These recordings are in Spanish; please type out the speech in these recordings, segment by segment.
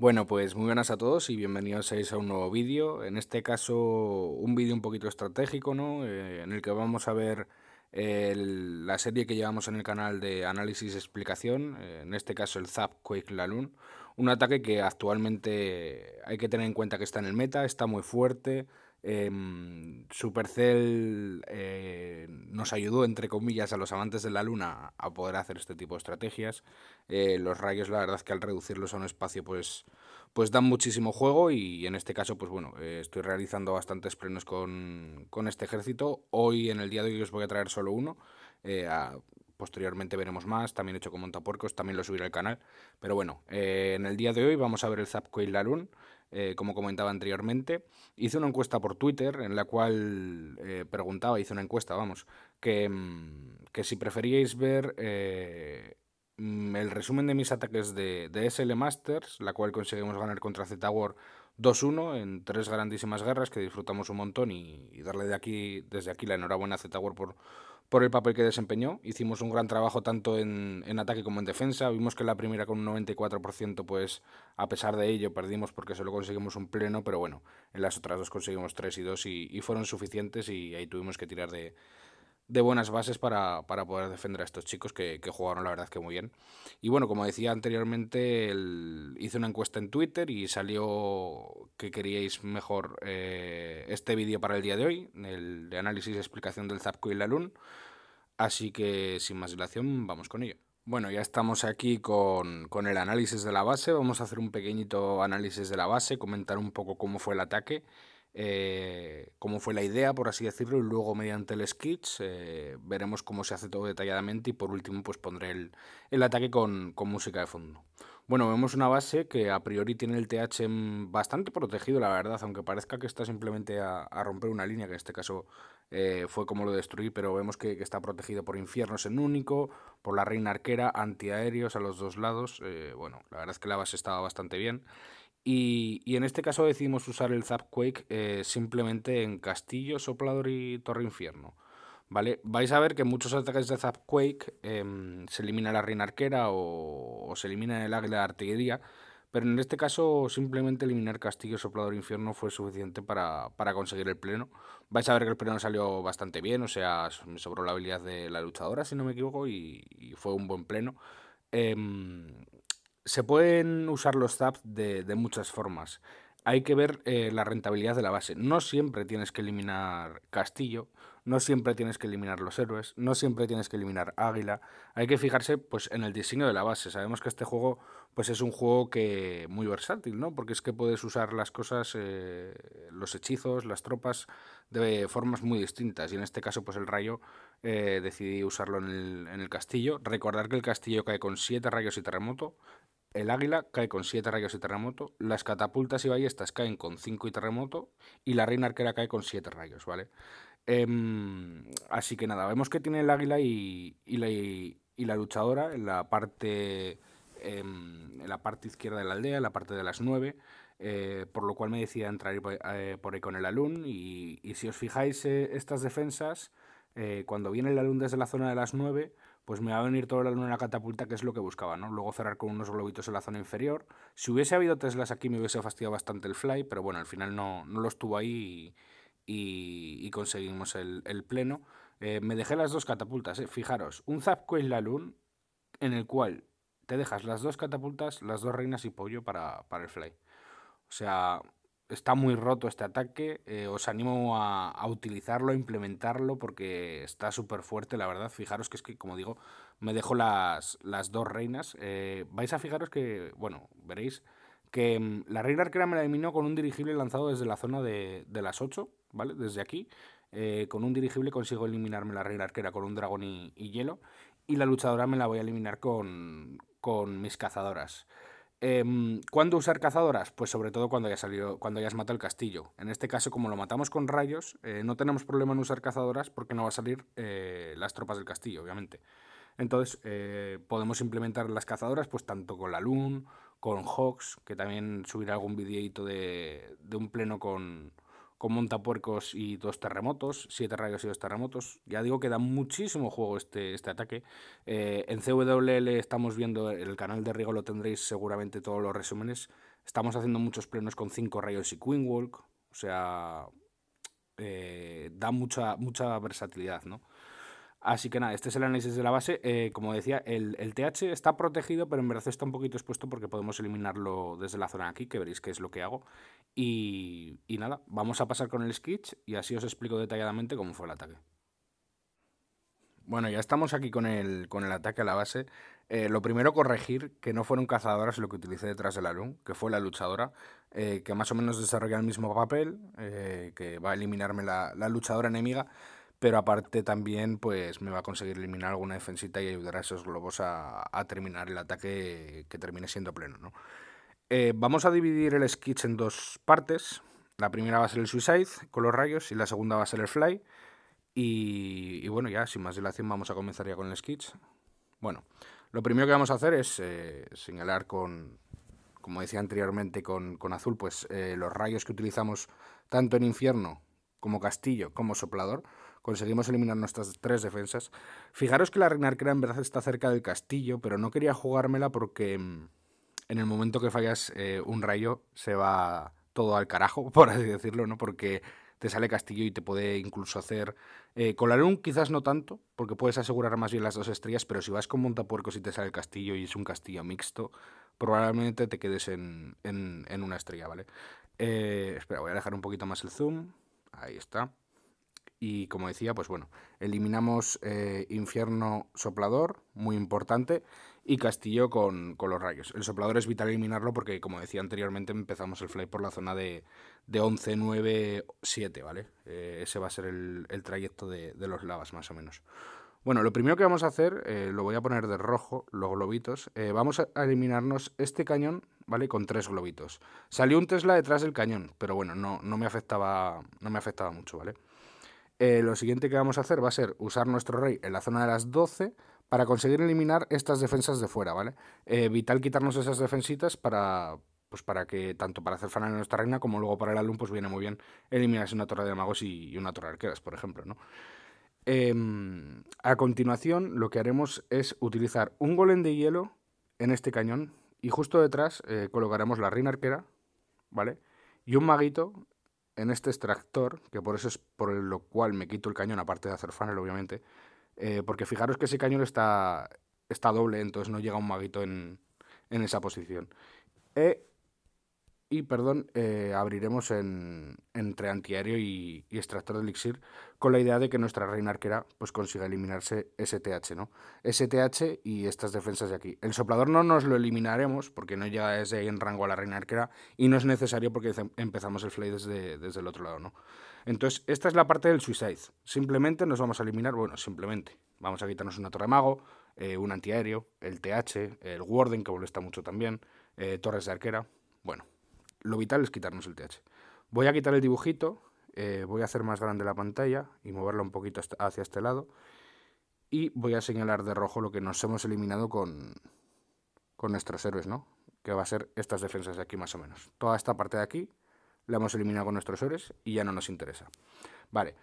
Bueno, pues muy buenas a todos y bienvenidos a un nuevo vídeo. En este caso, un vídeo un poquito estratégico, ¿no? Eh, en el que vamos a ver eh, la serie que llevamos en el canal de análisis y explicación, eh, en este caso el Zap Quake Lalun. Un ataque que actualmente hay que tener en cuenta que está en el meta, está muy fuerte, Em, Supercell eh, nos ayudó, entre comillas, a los amantes de la Luna a poder hacer este tipo de estrategias. Eh, los rayos, la verdad es que al reducirlos a un espacio, pues, pues dan muchísimo juego y en este caso, pues bueno, eh, estoy realizando bastantes plenos con, este ejército. Hoy, en el día de hoy, os voy a traer solo uno. posteriormente veremos más, también hecho con montapuercos, también lo subiré al canal. Pero bueno, en el día de hoy vamos a ver el Zapco y la Luna. Eh, como comentaba anteriormente. Hice una encuesta por Twitter en la cual eh, preguntaba, hice una encuesta, vamos, que, mm, si preferíais ver eh, mm, el resumen de mis ataques de, de, SL Masters, la cual conseguimos ganar contra Z War 2-1 en tres grandísimas guerras que disfrutamos un montón y, darle de aquí, desde aquí la enhorabuena a Z por por el papel que desempeñó. Hicimos un gran trabajo tanto en, en ataque como en defensa. Vimos que la primera con un 94%, pues a pesar de ello perdimos porque solo conseguimos un pleno, pero bueno, en las otras dos conseguimos 3 y 2 y, fueron suficientes y ahí tuvimos que tirar de, buenas bases para, poder defender a estos chicos que, jugaron la verdad que muy bien. Y bueno, como decía anteriormente, hice una encuesta en Twitter y salió que queríais mejor eh, este vídeo para el día de hoy, el de análisis y explicación del Zapco y la LUN. Así que sin más dilación, vamos con ello. Bueno, ya estamos aquí con, el análisis de la base. Vamos a hacer un pequeñito análisis de la base, comentar un poco cómo fue el ataque, eh, cómo fue la idea, por así decirlo, y luego mediante el sketch veremos cómo se hace todo detalladamente y por último pues pondré el, ataque con, con música de fondo. Bueno, vemos una base que a priori tiene el TH bastante protegido, la verdad, aunque parezca que está simplemente a, romper una línea, que en este caso eh, fue como lo destruí, pero vemos que, está protegido por infiernos en único, por la reina arquera, antiaéreos a los dos lados. Eh, bueno, la verdad es que la base estaba bastante bien. Y, en este caso decidimos usar el Zapquake eh, simplemente en castillo, soplador y torre infierno. ¿vale? Vais a ver que en muchos ataques de Zapquake em, se elimina la reina arquera o, se elimina el águila de artillería, pero en este caso simplemente eliminar castillo, soplador, infierno fue suficiente para, conseguir el pleno. Vais a ver que el pleno salió bastante bien, o sea, me sobró la habilidad de la luchadora, si no me equivoco, y, fue un buen pleno. Em, se pueden usar los zaps de, muchas formas hay que ver eh, la rentabilidad de la base. No siempre tienes que eliminar castillo no siempre tienes que eliminar los héroes, no siempre tienes que eliminar Águila. Hay que fijarse pues, en el diseño de la base. Sabemos que este juego pues, es un juego que muy versátil, ¿no? Porque es que puedes usar las cosas, eh, los hechizos, las tropas, de formas muy distintas. Y en este caso, pues el rayo eh, decidí usarlo en el, en el castillo. Recordar que el castillo cae con siete rayos y terremoto. El águila cae con 7 rayos y terremoto, las catapultas y ballestas caen con 5 y terremoto, y la reina arquera cae con 7 rayos, ¿vale? Em, así que nada, vemos que tiene el águila y, y, la, y la, luchadora en la parte em, en la parte izquierda de la aldea, en la parte de las nueve. Eh, por lo cual me decía entrar eh, por, ahí con el alun y, si os fijáis eh, estas defensas, cuando viene el alun desde la zona de las nueve, pues me va a venir toda la luna en la catapulta, que es lo que buscaba, ¿no? Luego cerrar con unos globitos en la zona inferior. Si hubiese habido Teslas aquí me hubiese fastidiado bastante el fly, pero bueno, al final no, no los tuvo ahí y, y, conseguimos el, pleno. Eh, me dejé las dos catapultas, eh. fijaros, un Zapco en la luna en el cual te dejas las dos catapultas, las dos reinas y pollo para, el fly. O sea, está muy roto este ataque, eh, os animo a, utilizarlo, a implementarlo porque está súper fuerte, la verdad. Fijaros que es que, como digo, me dejo las, las dos reinas. vais a fijaros que, bueno, veréis que mm, la reina arquera me la eliminó con un dirigible lanzado desde la zona de, las 8, ¿vale? Desde aquí. Eh, con un dirigible consigo eliminarme la reina arquera con un dragón y, hielo. Y la luchadora me la voy a eliminar con, mis cazadoras. Em, ¿Cuándo usar cazadoras? Pues sobre todo cuando hayas, salido, cuando matado el castillo. En este caso, como lo matamos con rayos, eh, no tenemos problema en usar cazadoras porque no va a salir eh, las tropas del castillo, obviamente. Entonces, podemos implementar las cazadoras pues tanto con la luna con Hawks, que también subirá algún videíto de, un pleno con, con montapuercos y dos terremotos, siete rayos y dos terremotos. Ya digo que da muchísimo juego este, este ataque. Eh, en CWL estamos viendo, el canal de Rigo lo tendréis seguramente todos los resúmenes. Estamos haciendo muchos plenos con cinco rayos y queenwalk O sea, eh, da mucha, mucha versatilidad, ¿no? Así que nada, este es el análisis de la base. Eh, como decía, el, TH está protegido, pero en verdad está un poquito expuesto porque podemos eliminarlo desde la zona aquí, que veréis qué es lo que hago. Y, nada, vamos a pasar con el sketch y así os explico detalladamente cómo fue el ataque. Bueno, ya estamos aquí con el, con el ataque a la base. Eh, lo primero, corregir que no fueron cazadoras lo que utilicé detrás del la que fue la luchadora, eh, que más o menos desarrolla el mismo papel, que va a eliminarme la, la luchadora enemiga pero aparte también pues me va a conseguir eliminar alguna defensita y ayudar a esos globos a, a terminar el ataque que termine siendo pleno. ¿no? Eh, vamos a dividir el sketch en dos partes. La primera va a ser el suicide con los rayos y la segunda va a ser el fly. Y, bueno, ya sin más dilación vamos a comenzar ya con el sketch. Bueno, lo primero que vamos a hacer es eh, señalar con, como decía anteriormente con, con azul, pues eh, los rayos que utilizamos tanto en infierno como castillo como soplador conseguimos eliminar nuestras tres defensas. Fijaros que la reina arquera en verdad está cerca del castillo, pero no quería jugármela porque mm, en el momento que fallas eh, un rayo se va todo al carajo, por así decirlo, ¿no? Porque te sale castillo y te puede incluso hacer... Eh, con la quizás no tanto, porque puedes asegurar más bien las dos estrellas, pero si vas con montapuercos y te sale el castillo y es un castillo mixto, probablemente te quedes en, una estrella, ¿vale? Eh, espera, voy a dejar un poquito más el zoom. Ahí está. Y como decía, pues bueno, eliminamos eh, Infierno Soplador, muy importante, y Castillo con, los rayos. El soplador es vital eliminarlo porque, como decía anteriormente, empezamos el fly por la zona de, de 11, 9, 7, ¿vale? Eh, ese va a ser el, trayecto de, los lavas, más o menos. Bueno, lo primero que vamos a hacer, eh, lo voy a poner de rojo, los globitos. vamos a eliminarnos este cañón, ¿vale? Con tres globitos. Salió un Tesla detrás del cañón, pero bueno, no, me, afectaba, no me afectaba mucho, ¿vale? vale eh, lo siguiente que vamos a hacer va a ser usar nuestro rey en la zona de las 12 para conseguir eliminar estas defensas de fuera, ¿vale? Eh, vital quitarnos esas defensitas para, pues para que tanto para hacer fanar en nuestra reina como luego para el alum, pues viene muy bien eliminarse una torre de magos y, una torre de arqueras, por ejemplo, ¿no? Em, a continuación, lo que haremos es utilizar un golem de hielo en este cañón y justo detrás eh, colocaremos la reina arquera, ¿vale? Y un maguito en este extractor, que por eso es por lo cual me quito el cañón, aparte de hacer funnel, obviamente, eh, porque fijaros que ese cañón está, está doble, entonces no llega un maguito en, en esa posición. Eh, y perdón, eh, abriremos en, entre antiaéreo y, y, extractor de elixir con la idea de que nuestra reina arquera pues consiga eliminarse STH, ¿no? STH y estas defensas de aquí. El soplador no nos lo eliminaremos porque no llega desde ahí en rango a la reina arquera y no es necesario porque empezamos el fly desde, el otro lado, ¿no? Entonces, esta es la parte del suicide. Simplemente nos vamos a eliminar, bueno, simplemente. Vamos a quitarnos una torre mago, eh, un antiaéreo, el TH, el warden que molesta mucho también, eh, torres de arquera, bueno, lo vital es quitarnos el TH. Voy a quitar el dibujito, eh, voy a hacer más grande la pantalla y moverla un poquito hacia este lado. Y voy a señalar de rojo lo que nos hemos eliminado con, con nuestros héroes, ¿no? Que va a ser estas defensas de aquí más o menos. Toda esta parte de aquí la hemos eliminado con nuestros héroes y ya no nos interesa. Vale,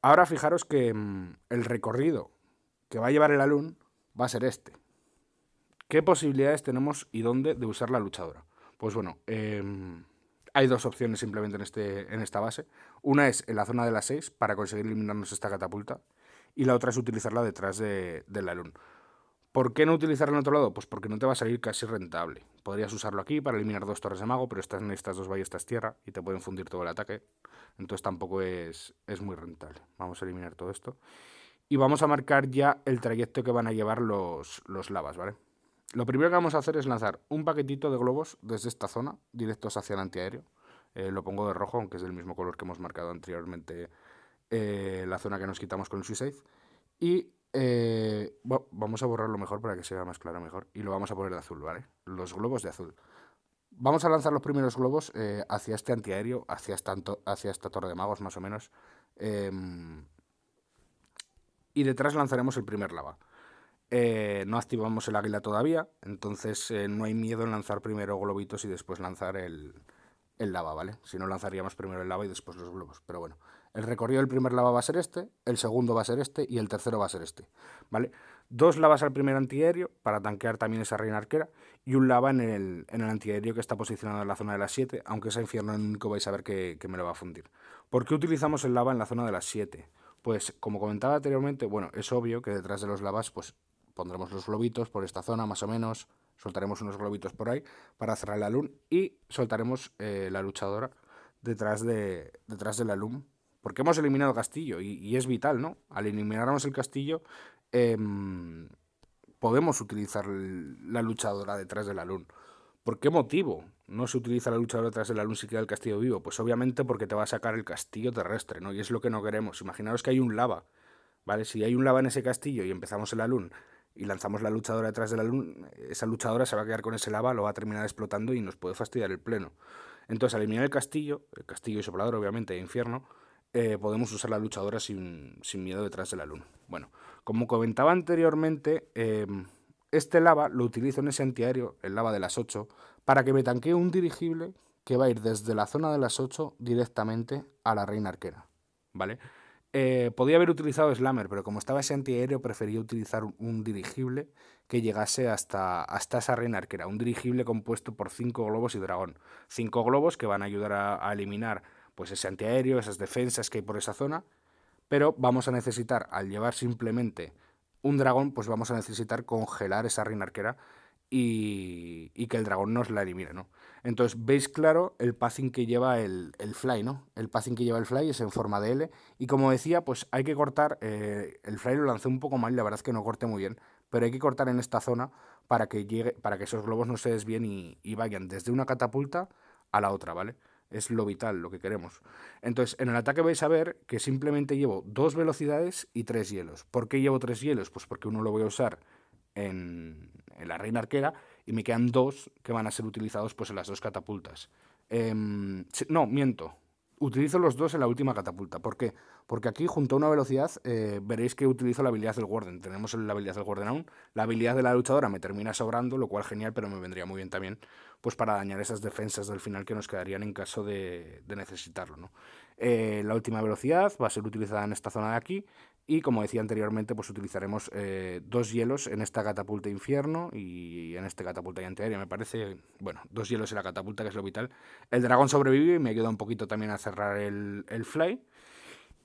ahora fijaros que mm, el recorrido que va a llevar el Alun va a ser este. ¿Qué posibilidades tenemos y dónde de usar la luchadora? Pues bueno, em, hay dos opciones simplemente en, este, en esta base. Una es en la zona de las 6 para conseguir eliminarnos esta catapulta y la otra es utilizarla detrás de, la luna. ¿Por qué no utilizarla en otro lado? Pues porque no te va a salir casi rentable. Podrías usarlo aquí para eliminar dos torres de mago, pero están en estas dos ballestas tierra y te pueden fundir todo el ataque. Entonces tampoco es, es muy rentable. Vamos a eliminar todo esto. Y vamos a marcar ya el trayecto que van a llevar los, los lavas, ¿vale? Lo primero que vamos a hacer es lanzar un paquetito de globos desde esta zona, directos hacia el antiaéreo. Eh, lo pongo de rojo, aunque es del mismo color que hemos marcado anteriormente eh, la zona que nos quitamos con el Suicide. Y eh, vamos a borrarlo mejor para que se vea más claro mejor. Y lo vamos a poner de azul, ¿vale? Los globos de azul. Vamos a lanzar los primeros globos hacia este antiaéreo, hacia hacia esta torre de magos más o menos. Em, y detrás lanzaremos el primer lava. Eh, no activamos el águila todavía, entonces eh, no hay miedo en lanzar primero globitos y después lanzar el, lava, ¿vale? Si no, lanzaríamos primero el lava y después los globos. Pero bueno, el recorrido del primer lava va a ser este, el segundo va a ser este y el tercero va a ser este, ¿vale? Dos lavas al primer antiaéreo para tanquear también esa reina arquera y un lava en el, antiaéreo que está posicionado en la zona de las 7, aunque ese infierno único vais a ver que, que me lo va a fundir. ¿Por qué utilizamos el lava en la zona de las 7? Pues como comentaba anteriormente, bueno, es obvio que detrás de los lavas pues pondremos los globitos por esta zona más o menos, soltaremos unos globitos por ahí para cerrar la luna y soltaremos eh, la luchadora detrás de, detrás la luna. Porque hemos eliminado el castillo y, es vital, ¿no? Al eliminarnos el castillo em, podemos utilizar la luchadora detrás de la luna. ¿Por qué motivo no se utiliza la luchadora detrás de la luna si queda el castillo vivo? Pues obviamente porque te va a sacar el castillo terrestre, ¿no? Y es lo que no queremos. Imaginaros que hay un lava, ¿vale? Si hay un lava en ese castillo y empezamos la luna y lanzamos la luchadora detrás de la luna, esa luchadora se va a quedar con ese lava, lo va a terminar explotando y nos puede fastidiar el pleno. Entonces, al eliminar el castillo, el castillo y soplador, obviamente, de infierno, eh, podemos usar la luchadora sin, miedo detrás de la luna. Bueno, como comentaba anteriormente, em, este lava lo utilizo en ese antiaéreo, el lava de las 8, para que me tanquee un dirigible que va a ir desde la zona de las 8 directamente a la reina arquera. ¿Vale? Eh, podía haber utilizado Slammer, pero como estaba ese antiaéreo, prefería utilizar un, dirigible que llegase hasta, esa reina arquera. Un dirigible compuesto por cinco globos y dragón. Cinco globos que van a ayudar a, a, eliminar pues, ese antiaéreo, esas defensas que hay por esa zona. Pero vamos a necesitar, al llevar simplemente un dragón, pues vamos a necesitar congelar esa reina arquera y, que el dragón nos la elimine, ¿no? Entonces veis claro el passing que lleva el, fly, ¿no? El passing que lleva el fly es en forma de L. Y como decía, pues hay que cortar. Eh, el fly lo lancé un poco mal, la verdad es que no corte muy bien. Pero hay que cortar en esta zona para que llegue, para que esos globos no se desvíen y, y vayan desde una catapulta a la otra, ¿vale? Es lo vital, lo que queremos. Entonces, en el ataque vais a ver que simplemente llevo dos velocidades y tres hielos. ¿Por qué llevo tres hielos? Pues porque uno lo voy a usar en, en la reina arquera y me quedan dos que van a ser utilizados pues en las dos catapultas. Em, no, miento. Utilizo los dos en la última catapulta. ¿Por qué? Porque aquí, junto a una velocidad, eh, veréis que utilizo la habilidad del Warden. Tenemos la habilidad del Warden aún. La habilidad de la luchadora me termina sobrando, lo cual genial, pero me vendría muy bien también pues para dañar esas defensas del final que nos quedarían en caso de, necesitarlo. ¿no? Eh, la última velocidad va a ser utilizada en esta zona de aquí y como decía anteriormente, pues utilizaremos eh, dos hielos en esta catapulta infierno y en este catapulta y antiaérea, me parece. Bueno, dos hielos en la catapulta, que es lo vital. El dragón sobrevive y me ayuda un poquito también a cerrar el, el fly.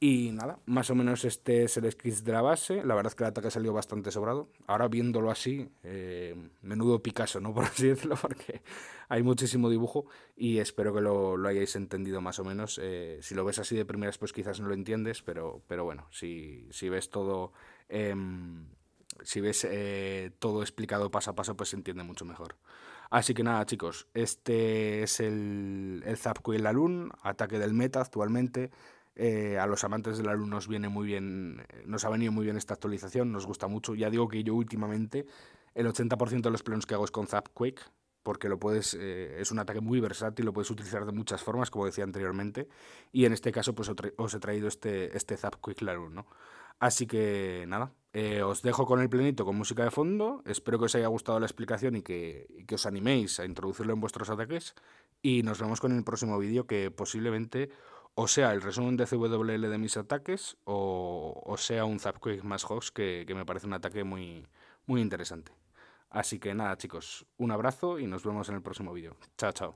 Y nada, más o menos este es el sketch de la base. La verdad es que el ataque salió bastante sobrado. Ahora viéndolo así, eh, menudo Picasso, ¿no? Por así decirlo, porque hay muchísimo dibujo y espero que lo, hayáis entendido más o menos. Eh, si lo ves así de primeras, pues quizás no lo entiendes, pero, pero bueno, si, ves todo... Em, si ves eh, todo explicado paso a paso, pues se entiende mucho mejor. Así que nada, chicos, este es el, el Zapco y el Alun, ataque del meta actualmente. Eh, a los amantes de la nos viene muy bien, eh, nos ha venido muy bien esta actualización, nos gusta mucho. Ya digo que yo últimamente el 80% de los planos que hago es con Zapquake, porque lo puedes, eh, es un ataque muy versátil, lo puedes utilizar de muchas formas, como decía anteriormente, y en este caso pues os he traído este, este Zapquake Larun, ¿no? Así que nada, os dejo con el plenito con música de fondo, espero que os haya gustado la explicación y que, y que os animéis a introducirlo en vuestros ataques, y nos vemos con el próximo vídeo que posiblemente o sea el resumen de CWL de mis ataques o, sea un Zapquick más Hogs que, me parece un ataque muy, muy interesante. Así que nada chicos, un abrazo y nos vemos en el próximo vídeo. Chao, chao.